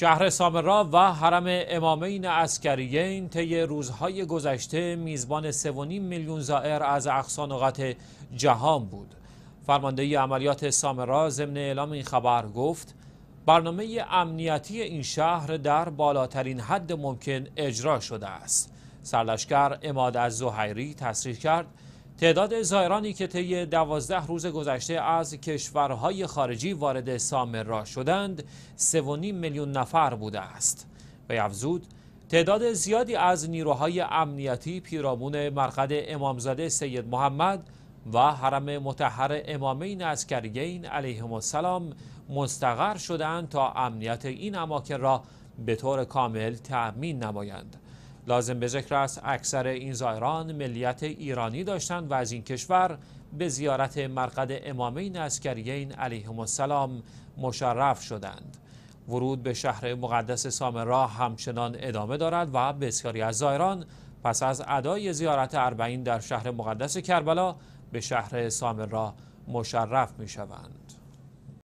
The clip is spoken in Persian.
شهر سامرا و حرم امامین اسکریین طی روزهای گذشته میزبان 3.5 میلیون زائر از اقصا نقاط جهان بود. فرماندهی عملیات سامرا ضمن اعلام این خبر گفت برنامه امنیتی این شهر در بالاترین حد ممکن اجرا شده است. سرلشکر اماد از زهیری تصریح کرد تعداد زائرانی که طی دوازده روز گذشته از کشورهای خارجی وارد سامرا شدند 3.5 میلیون نفر بوده است به افزود تعداد زیادی از نیروهای امنیتی پیرامون مرقد امامزاده سید محمد و حرم متحر امامین کرگین علیهم السلام مستقر شدند تا امنیت این اماکن را به طور کامل تأمین نمایند لازم به ذکر است اکثر این زائران ملیت ایرانی داشتند و از این کشور به زیارت مرقد امامین اسکریین علیهم السلام مشرف شدند ورود به شهر مقدس سامرا همچنان ادامه دارد و بسیاری از زائران پس از ادای زیارت اربعین در شهر مقدس کربلا به شهر سامرا مشرف می شوند